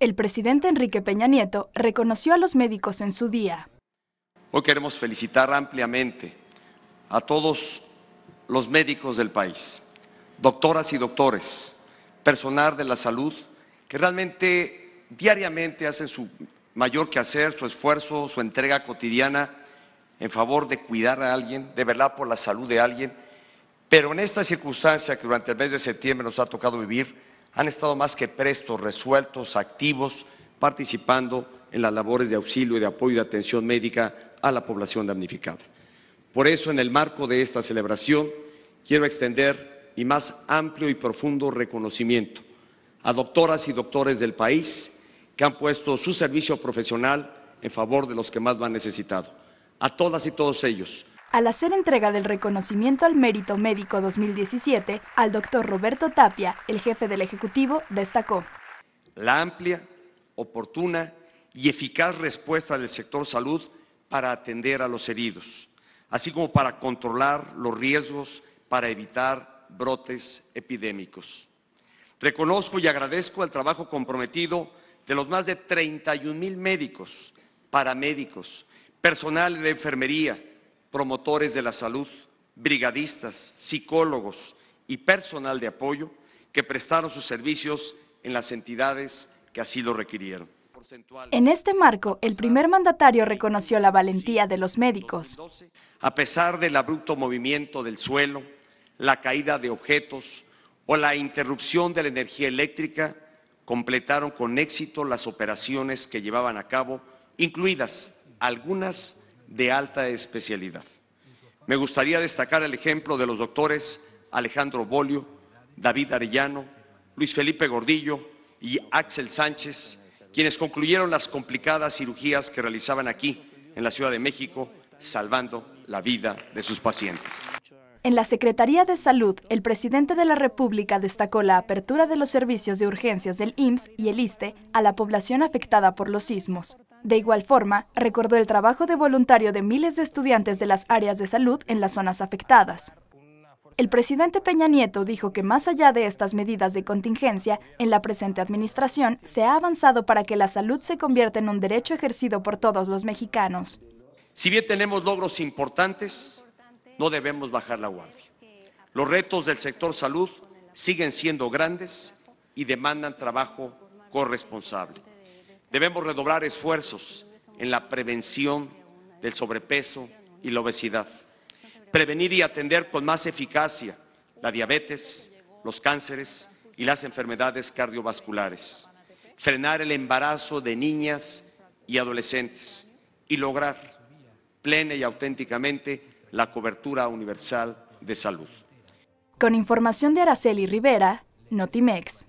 El presidente Enrique Peña Nieto reconoció a los médicos en su día. Hoy queremos felicitar ampliamente a todos los médicos del país, doctoras y doctores, personal de la salud, que realmente diariamente hacen su mayor quehacer, su esfuerzo, su entrega cotidiana en favor de cuidar a alguien, de velar por la salud de alguien. Pero en esta circunstancia que durante el mes de septiembre nos ha tocado vivir, han estado más que prestos, resueltos, activos, participando en las labores de auxilio y de apoyo y de atención médica a la población damnificada. Por eso, en el marco de esta celebración, quiero extender mi más amplio y profundo reconocimiento a doctoras y doctores del país que han puesto su servicio profesional en favor de los que más lo han necesitado. A todas y todos ellos, al hacer entrega del reconocimiento al mérito médico 2017, al doctor Roberto Tapia, el jefe del Ejecutivo, destacó. La amplia, oportuna y eficaz respuesta del sector salud para atender a los heridos, así como para controlar los riesgos para evitar brotes epidémicos. Reconozco y agradezco el trabajo comprometido de los más de 31 mil médicos, paramédicos, personal de enfermería, promotores de la salud, brigadistas, psicólogos y personal de apoyo que prestaron sus servicios en las entidades que así lo requirieron. En este marco, el primer mandatario reconoció la valentía de los médicos. A pesar del abrupto movimiento del suelo, la caída de objetos o la interrupción de la energía eléctrica, completaron con éxito las operaciones que llevaban a cabo, incluidas algunas de alta especialidad. Me gustaría destacar el ejemplo de los doctores Alejandro Bolio, David Arellano, Luis Felipe Gordillo y Axel Sánchez, quienes concluyeron las complicadas cirugías que realizaban aquí, en la Ciudad de México, salvando la vida de sus pacientes. En la Secretaría de Salud, el presidente de la República destacó la apertura de los servicios de urgencias del IMSS y el ISTE a la población afectada por los sismos. De igual forma, recordó el trabajo de voluntario de miles de estudiantes de las áreas de salud en las zonas afectadas. El presidente Peña Nieto dijo que más allá de estas medidas de contingencia, en la presente administración se ha avanzado para que la salud se convierta en un derecho ejercido por todos los mexicanos. Si bien tenemos logros importantes, no debemos bajar la guardia. Los retos del sector salud siguen siendo grandes y demandan trabajo corresponsable. Debemos redoblar esfuerzos en la prevención del sobrepeso y la obesidad. Prevenir y atender con más eficacia la diabetes, los cánceres y las enfermedades cardiovasculares. Frenar el embarazo de niñas y adolescentes y lograr plena y auténticamente la cobertura universal de salud. Con información de Araceli Rivera, Notimex.